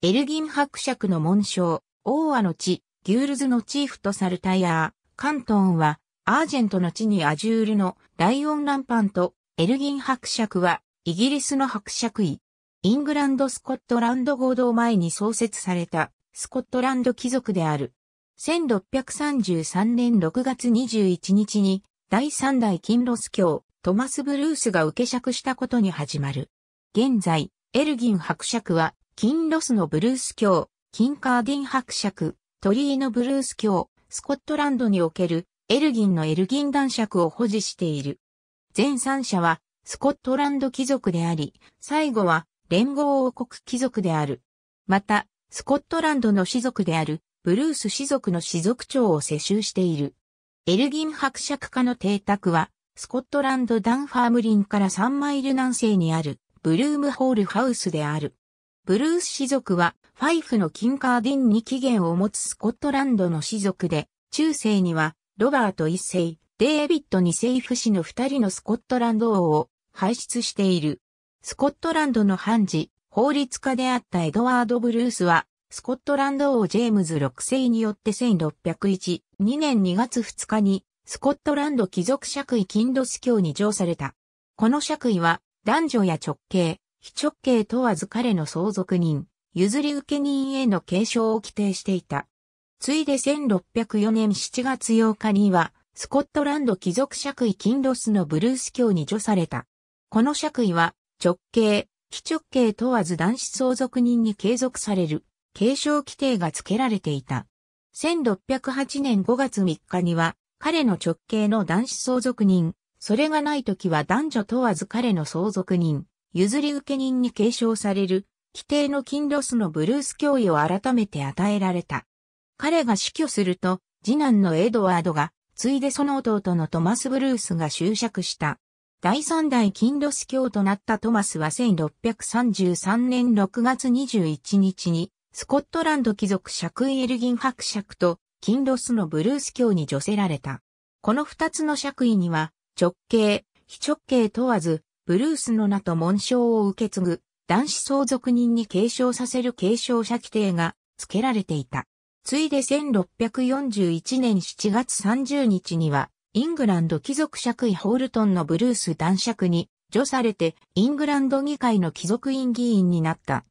エルギン伯爵の紋章、オーアの地、ギュールズのチーフとサルタイアー、カントンは、アージェントの地にアジュールのライオンランパンと、エルギン伯爵は、イギリスの伯爵位。イングランド・スコットランド合同前に創設された、スコットランド貴族である。1633年6月21日に、第三代金ロス教、トマス・ブルースが受け釈したことに始まる。現在、エルギン伯爵は、金ロスのブルース教、金カーディン伯爵、鳥居のブルース教、スコットランドにおけるエルギンのエルギン男爵を保持している。前3者はスコットランド貴族であり、最後は連合王国貴族である。また、スコットランドの士族であるブルース士族の士族長を世襲している。エルギン伯爵家の邸宅は、スコットランドダンファームリンから3マイル南西にある、ブルームホールハウスである。ブルース氏族は、ファイフのキンカーディンに起源を持つスコットランドの氏族で、中世には、ロバート一世、デービッド二世夫氏の二人のスコットランド王を輩出している。スコットランドの判事、法律家であったエドワード・ブルースは、スコットランド王ジェームズ6世によって1601、2年2月2日に、スコットランド貴族爵位キンドス教に上された。この爵位は、男女や直系、非直系問わず彼の相続人、譲り受け人への継承を規定していた。ついで1604年7月8日には、スコットランド貴族爵位金ロスのブルース教に除された。この爵位は、直系、非直系問わず男子相続人に継続される、継承規定が付けられていた。1608年5月3日には、彼の直系の男子相続人、それがない時は男女問わず彼の相続人、譲り受け人に継承される、規定の金ロスのブルース脅威を改めて与えられた。彼が死去すると、次男のエドワードが、ついでその弟のトマス・ブルースが執職した。第三代金ロス教となったトマスは1633年6月21日に、スコットランド貴族クイ・エルギン伯爵と、金ロスのブルース教に除せられた。この二つの爵位には、直径、非直径問わず、ブルースの名と紋章を受け継ぐ男子相続人に継承させる継承者規定が付けられていた。ついで1641年7月30日には、イングランド貴族爵位ホールトンのブルース男爵に除されてイングランド議会の貴族院議員になった。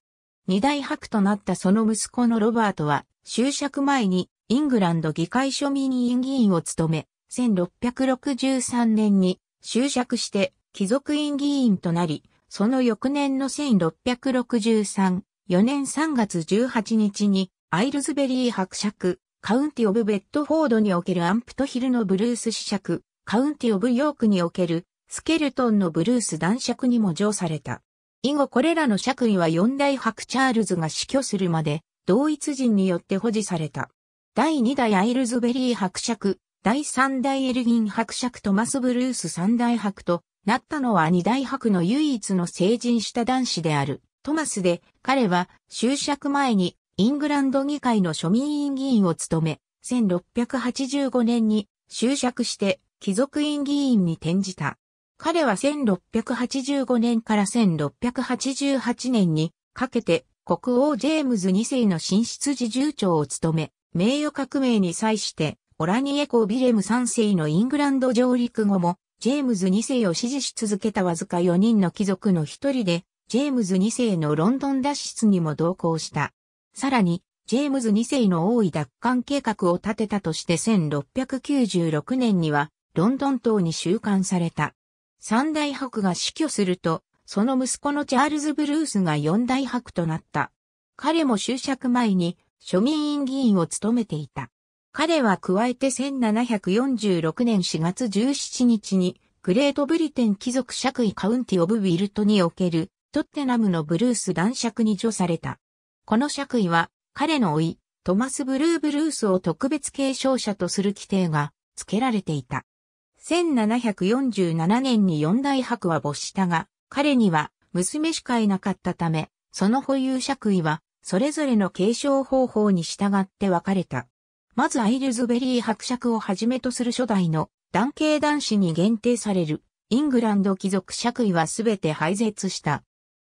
二大伯となったその息子のロバートは、就職前にイングランド議会庶民委員議員を務め、1663年に就職して貴族院議員となり、その翌年の1663、4年3月18日に、アイルズベリー伯爵、カウンティオブベッドフォードにおけるアンプトヒルのブルース子爵、カウンティオブヨークにおけるスケルトンのブルース男爵にも上された。以後これらの爵位は四大伯チャールズが死去するまで、同一人によって保持された。第二代アイルズベリー伯爵、第三代エルギン伯爵トマス・ブルース三大伯と、なったのは二大伯の唯一の成人した男子であるトマスで、彼は就職前にイングランド議会の庶民院議員を務め、1685年に就職して貴族院議員に転じた。彼は1685年から1688年にかけて国王ジェームズ2世の新出自重長を務め、名誉革命に際してオラニエコ・ビレム3世のイングランド上陸後もジェームズ2世を支持し続けたわずか4人の貴族の一人で、ジェームズ2世のロンドン脱出にも同行した。さらに、ジェームズ2世の王位奪還計画を立てたとして1696年には、ロンドン島に収監された。三大伯が死去すると、その息子のチャールズ・ブルースが四大伯となった。彼も就職前に、庶民院議員を務めていた。彼は加えて1746年4月17日に、グレートブリテン貴族爵位カウンティオブウィルトにおける、トッテナムのブルース男爵に除された。この爵位は、彼の甥、トマス・ブルー・ブルースを特別継承者とする規定が付けられていた。1747年に四大伯は没したが、彼には娘しかいなかったため、その保有爵位は、それぞれの継承方法に従って分かれた。まずアイルズベリー伯爵をはじめとする初代の男系男子に限定されるイングランド貴族爵位はすべて廃絶した。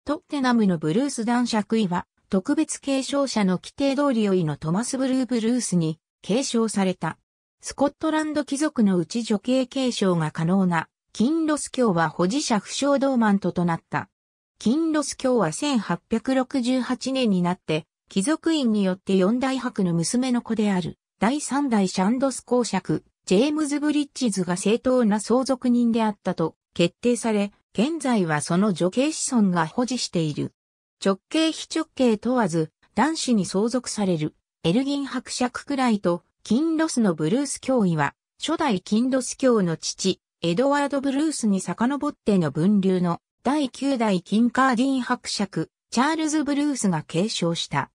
トッテナムのブルース男爵位は特別継承者の規定通りよりのトマス・ブルー・ブルースに継承された。スコットランド貴族のうち女系継承が可能な金ロス教は保持者不詳ドーマントとなった。金ロス教は1868年になって貴族院によって四大伯の娘の子である第三代シャンドス公爵、ジェームズ・ブリッジズが正当な相続人であったと決定され、現在はその女系子孫が保持している。直系非直系問わず、男子に相続される、エルギン伯爵くらいと、金ロスのブルース教諭は、初代金ロス教の父、エドワード・ブルースに遡っての分流の、第9代キンカーディン伯爵、チャールズ・ブルースが継承した。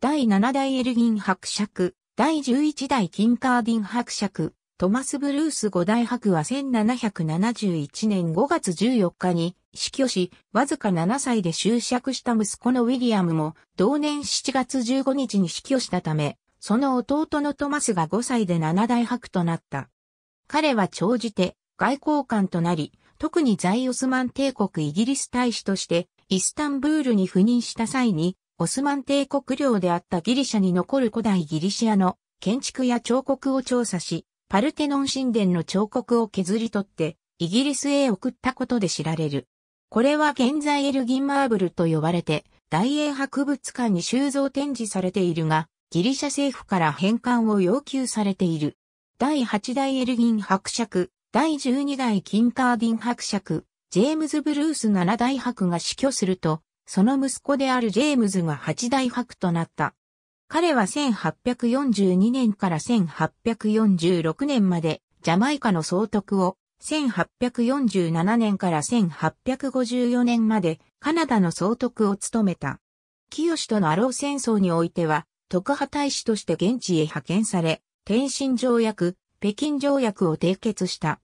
第7代エルギン伯爵、第11代金カーディン伯爵、トマス・ブルース五代伯は1771年5月14日に死去し、わずか7歳で就職した息子のウィリアムも同年7月15日に死去したため、その弟のトマスが5歳で7代伯となった。彼は長じて外交官となり、特に在オスマン帝国イギリス大使としてイスタンブールに赴任した際にオスマン帝国領であったギリシャに残る古代ギリシアの建築や彫刻を調査し、パルテノン神殿の彫刻を削り取って、イギリスへ送ったことで知られる。これは現在エルギンマーブルと呼ばれて、大英博物館に収蔵展示されているが、ギリシャ政府から返還を要求されている。第8代エルギン伯爵、第12代キンカーディン伯爵、ジェームズ・ブルース7代伯が死去すると、その息子であるジェームズが八大伯となった。彼は1842年から1846年までジャマイカの総督を、1847年から1854年までカナダの総督を務めた。清とのアロー戦争においては、特派大使として現地へ派遣され、天津条約、北京条約を締結した。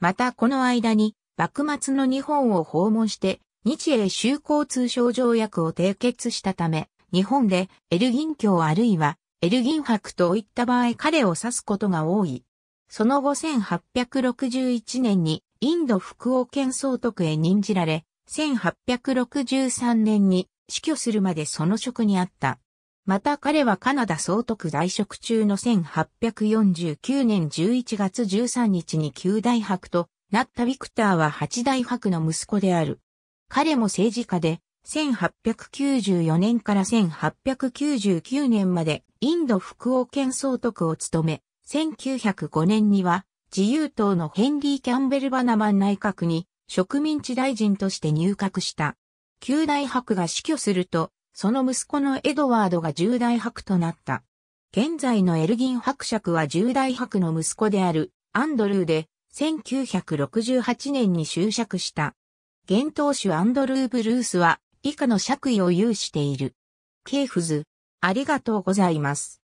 またこの間に、幕末の日本を訪問して、日英修好通商条約を締結したため、日本でエルギン教あるいはエルギン博といった場合彼を指すことが多い。その後1861年にインド福王県総督へ任じられ、1863年に死去するまでその職にあった。また彼はカナダ総督在職中の1849年11月13日に旧大博となったビクターは八大博の息子である。彼も政治家で、1894年から1899年までインド副王権総督を務め、1905年には自由党のヘンリー・キャンベル・バナマン内閣に植民地大臣として入閣した。旧大博が死去すると、その息子のエドワードが重大博となった。現在のエルギン伯爵は重大博の息子であるアンドルーで1968年に就職した。現当主アンドルー・ブルースは以下の爵位を有している。ケーフズ、ありがとうございます。